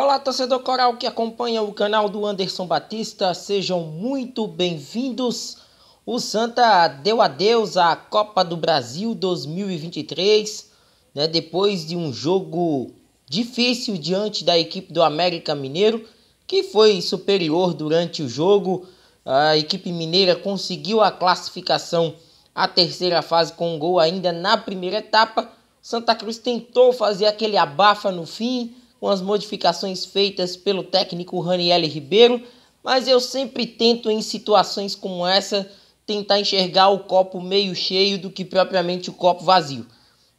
Olá, torcedor coral que acompanha o canal do Anderson Batista, sejam muito bem-vindos. O Santa deu adeus à Copa do Brasil 2023, né, depois de um jogo difícil diante da equipe do América Mineiro, que foi superior durante o jogo. A equipe mineira conseguiu a classificação à terceira fase com um gol ainda na primeira etapa. Santa Cruz tentou fazer aquele abafa no fim, com as modificações feitas pelo técnico Raniel Ribeiro, mas eu sempre tento em situações como essa tentar enxergar o copo meio cheio do que propriamente o copo vazio.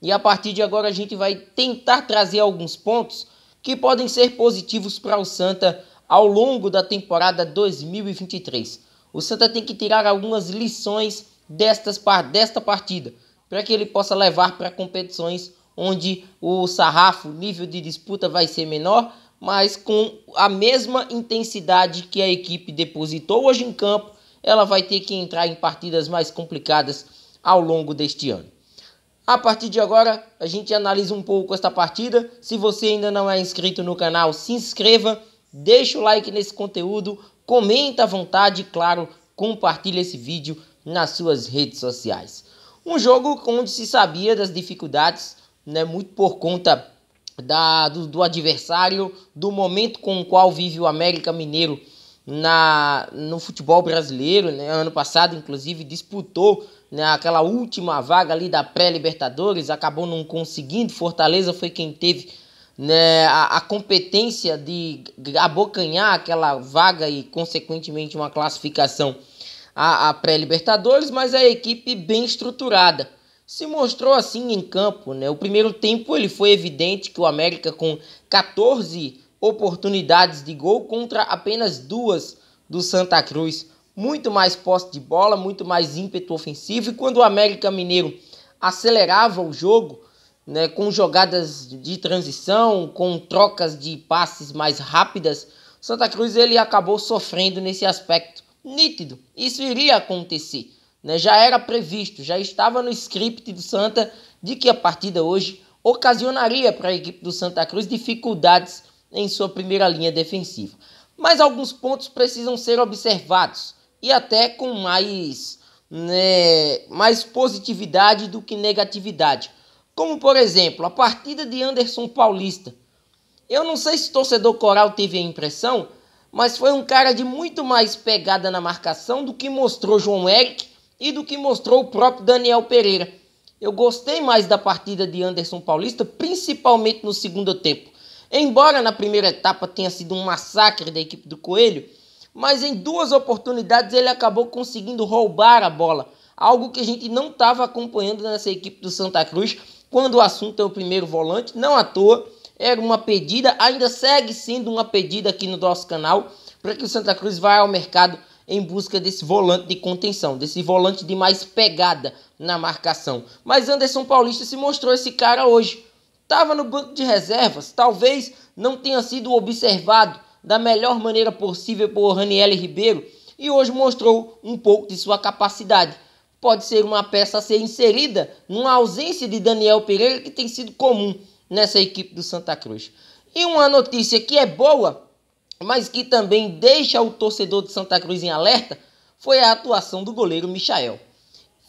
E a partir de agora a gente vai tentar trazer alguns pontos que podem ser positivos para o Santa ao longo da temporada 2023. O Santa tem que tirar algumas lições destas, desta partida para que ele possa levar para competições onde o sarrafo, nível de disputa vai ser menor, mas com a mesma intensidade que a equipe depositou hoje em campo, ela vai ter que entrar em partidas mais complicadas ao longo deste ano. A partir de agora, a gente analisa um pouco esta partida. Se você ainda não é inscrito no canal, se inscreva, deixa o like nesse conteúdo, comenta à vontade e, claro, compartilhe esse vídeo nas suas redes sociais. Um jogo onde se sabia das dificuldades né, muito por conta da, do, do, adversário, do momento com o qual vive o América Mineiro na, no futebol brasileiro. Né? Ano passado, inclusive, disputou né, aquela última vaga ali da pré-Libertadores, acabou não conseguindo. Fortaleza foi quem teve né, a, a, competência de abocanhar aquela vaga e, consequentemente, uma classificação à, à pré-Libertadores, mas é a equipe bem estruturada se mostrou assim em campo. Né? O primeiro tempo ele foi evidente que o América, com 14 oportunidades de gol contra apenas duas do Santa Cruz, muito mais posse de bola, muito mais ímpeto ofensivo. E quando o América Mineiro acelerava o jogo, né, com jogadas de transição, com trocas de passes mais rápidas, Santa Cruz ele acabou sofrendo nesse aspecto nítido. Isso iria acontecer. Né? Já era previsto, já estava no script do Santa de que a partida hoje ocasionaria para a equipe do Santa Cruz dificuldades em sua primeira linha defensiva. Mas alguns pontos precisam ser observados e até com mais, né, mais positividade do que negatividade. Como, por exemplo, a partida de Anderson Paulista. Eu não sei se o torcedor coral teve a impressão, mas foi um cara de muito mais pegada na marcação do que mostrou João Eric e do que mostrou o próprio Daniel Pereira. Eu gostei mais da partida de Anderson Paulista, principalmente no segundo tempo. Embora na primeira etapa tenha sido um massacre da equipe do Coelho, mas em duas oportunidades ele acabou conseguindo roubar a bola, algo que a gente não estava acompanhando nessa equipe do Santa Cruz quando o assunto é o primeiro volante, não à toa. Era uma pedida, ainda segue sendo uma pedida aqui no nosso canal, para que o Santa Cruz vá ao mercado em busca desse volante de contenção, desse volante de mais pegada na marcação. Mas Anderson Paulista se mostrou esse cara hoje. Estava no banco de reservas, talvez não tenha sido observado da melhor maneira possível por Raniel Ribeiro e hoje mostrou um pouco de sua capacidade. Pode ser uma peça a ser inserida numa ausência de Daniel Pereira que tem sido comum nessa equipe do Santa Cruz. E uma notícia que é boa mas que também deixa o torcedor de Santa Cruz em alerta, foi a atuação do goleiro Michael.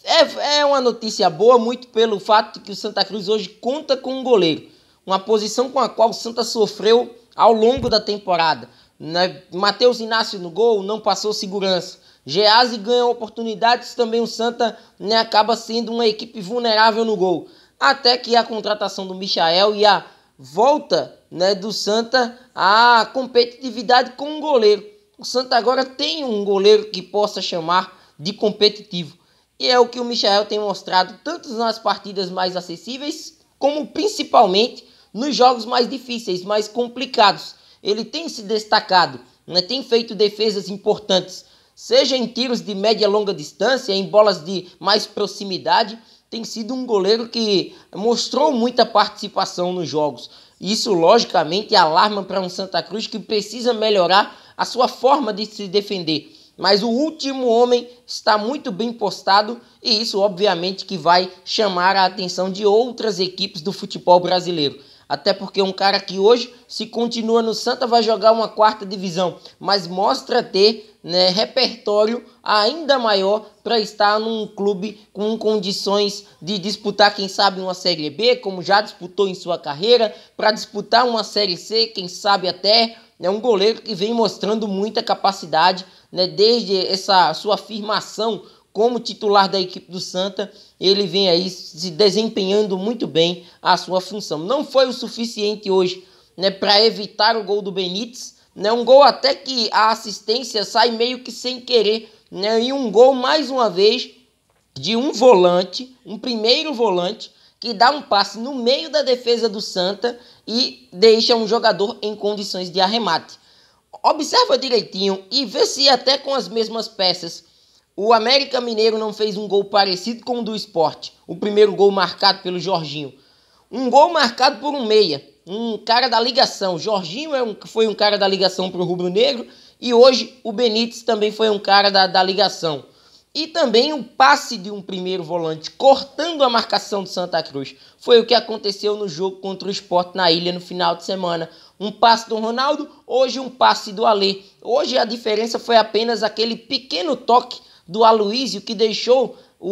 É, é uma notícia boa, muito pelo fato de que o Santa Cruz hoje conta com um goleiro, uma posição com a qual o Santa sofreu ao longo da temporada. Né? Matheus Inácio no gol não passou segurança. Geazi ganha oportunidades, também o Santa né, acaba sendo uma equipe vulnerável no gol. Até que a contratação do Michael e a volta né, do Santa a competitividade com o goleiro. O Santa agora tem um goleiro que possa chamar de competitivo. E é o que o Michael tem mostrado tanto nas partidas mais acessíveis, como principalmente nos jogos mais difíceis, mais complicados. Ele tem se destacado, né, tem feito defesas importantes, seja em tiros de média e longa distância, em bolas de mais proximidade, tem sido um goleiro que mostrou muita participação nos jogos. Isso, logicamente, alarma para um Santa Cruz que precisa melhorar a sua forma de se defender. Mas o último homem está muito bem postado e isso, obviamente, que vai chamar a atenção de outras equipes do futebol brasileiro. Até porque um cara que hoje, se continua no Santa, vai jogar uma quarta divisão, mas mostra ter né, repertório ainda maior para estar num clube com condições de disputar, quem sabe, uma Série B, como já disputou em sua carreira, para disputar uma Série C, quem sabe até. É um goleiro que vem mostrando muita capacidade né, desde essa sua afirmação como titular da equipe do Santa, ele vem aí se desempenhando muito bem a sua função. Não foi o suficiente hoje né, para evitar o gol do Benítez, né? Um gol até que a assistência sai meio que sem querer. Né? E um gol, mais uma vez, de um volante, um primeiro volante, que dá um passe no meio da defesa do Santa e deixa um jogador em condições de arremate. Observa direitinho e vê se até com as mesmas peças o América Mineiro não fez um gol parecido com o do esporte. O primeiro gol marcado pelo Jorginho. Um gol marcado por um meia um cara da ligação. Jorginho é um, foi um cara da ligação para o Rubro Negro e hoje o Benítez também foi um cara da, da ligação. E também o um passe de um primeiro volante cortando a marcação do Santa Cruz. Foi o que aconteceu no jogo contra o Sport na ilha no final de semana. Um passe do Ronaldo, hoje um passe do Alê. Hoje a diferença foi apenas aquele pequeno toque do Aloísio que deixou o,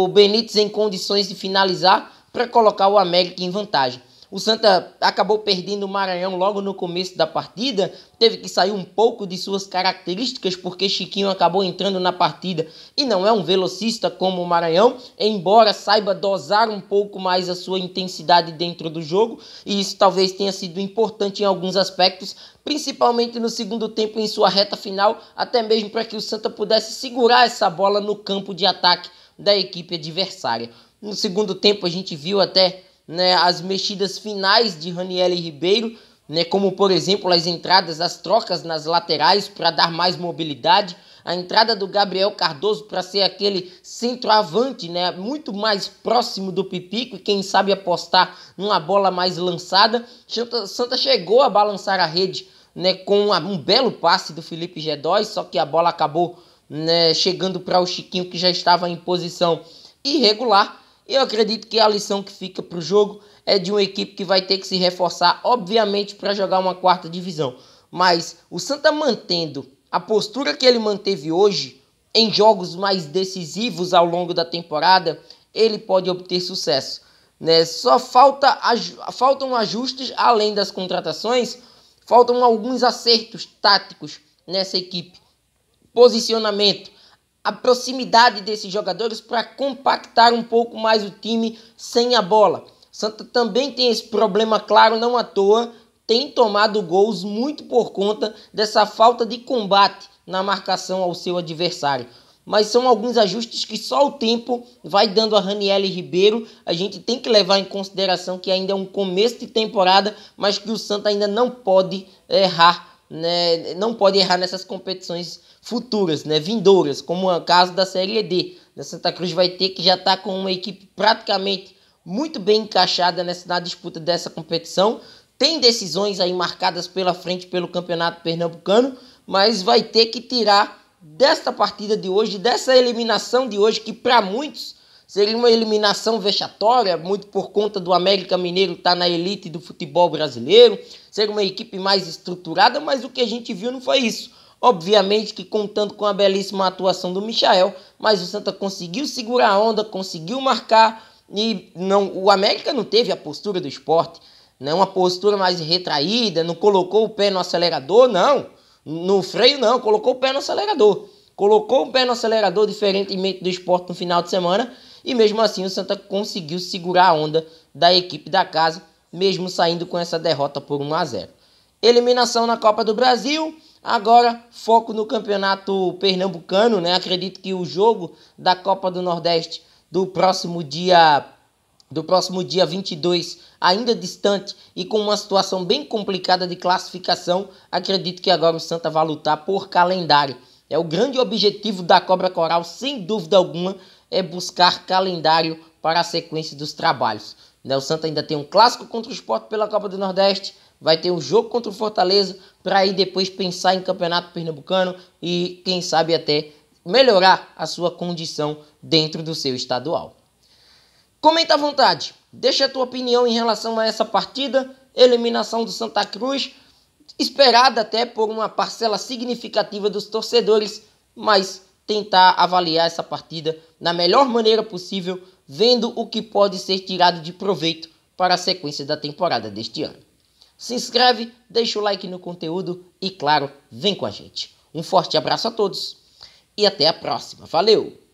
o, o Benítez em condições de finalizar para colocar o América em vantagem. O Santa acabou perdendo o Maranhão logo no começo da partida, teve que sair um pouco de suas características porque Chiquinho acabou entrando na partida e não é um velocista como o Maranhão, embora saiba dosar um pouco mais a sua intensidade dentro do jogo, e isso talvez tenha sido importante em alguns aspectos, principalmente no segundo tempo em sua reta final, até mesmo para que o Santa pudesse segurar essa bola no campo de ataque da equipe adversária. No segundo tempo a gente viu até né, as mexidas finais de Raniel Ribeiro, né, como por exemplo as entradas, as trocas nas laterais para dar mais mobilidade, a entrada do Gabriel Cardoso para ser aquele centroavante, né, muito mais próximo do Pipico e quem sabe apostar numa bola mais lançada. Santa, Santa chegou a balançar a rede né, com uma, um belo passe do Felipe G2, só que a bola acabou né, chegando para o Chiquinho que já estava em posição irregular eu acredito que a lição que fica para o jogo é de uma equipe que vai ter que se reforçar, obviamente, para jogar uma quarta divisão. Mas o Santa mantendo a postura que ele manteve hoje, em jogos mais decisivos ao longo da temporada, ele pode obter sucesso. Né? Só falta, faltam ajustes além das contratações, faltam alguns acertos táticos nessa equipe. Posicionamento, a proximidade desses jogadores para compactar um pouco mais o time sem a bola. Santa também tem esse problema, claro, não à toa, tem tomado gols muito por conta dessa falta de combate na marcação ao seu adversário. Mas são alguns ajustes que só o tempo vai dando a Raniele Ribeiro. A gente tem que levar em consideração que ainda é um começo de temporada, mas que o Santa ainda não pode errar, né? não pode errar nessas competições futuras, né, vindouras, como é o caso da Série D. Né, Santa Cruz vai ter que já estar tá com uma equipe praticamente muito bem encaixada nessa, né, na disputa dessa competição. Tem decisões aí marcadas pela frente pelo Campeonato Pernambucano, mas vai ter que tirar desta partida de hoje, dessa eliminação de hoje, que para muitos seria uma eliminação vexatória, muito por conta do América Mineiro estar tá na elite do futebol brasileiro, ser uma equipe mais estruturada, mas o que a gente viu não foi isso. Obviamente que contando com a belíssima atuação do Michael, mas o Santa conseguiu segurar a onda, conseguiu marcar e não o América não teve a postura do esporte, né? uma postura mais retraída, não colocou o pé no acelerador, não. No freio, não, colocou o pé no acelerador. Colocou o pé no acelerador, diferentemente do esporte no final de semana, e mesmo assim o Santa conseguiu segurar a onda da equipe da casa, mesmo saindo com essa derrota por 1 a 0. Eliminação na Copa do Brasil. Agora, foco no campeonato pernambucano, né? Acredito que o jogo da Copa do Nordeste do próximo dia do próximo dia 22, ainda distante e com uma situação bem complicada de classificação, acredito que agora o Santa vai lutar por calendário. É o grande objetivo da Cobra Coral, sem dúvida alguma, é buscar calendário para a sequência dos trabalhos. O Santa ainda tem um clássico contra o esporte pela Copa do Nordeste. Vai ter um jogo contra o Fortaleza para aí depois pensar em campeonato pernambucano e, quem sabe, até melhorar a sua condição dentro do seu estadual. Comenta à vontade, deixa a tua opinião em relação a essa partida, eliminação do Santa Cruz, esperada até por uma parcela significativa dos torcedores, mas tentar avaliar essa partida na melhor maneira possível vendo o que pode ser tirado de proveito para a sequência da temporada deste ano. Se inscreve, deixa o like no conteúdo e, claro, vem com a gente. Um forte abraço a todos e até a próxima. Valeu!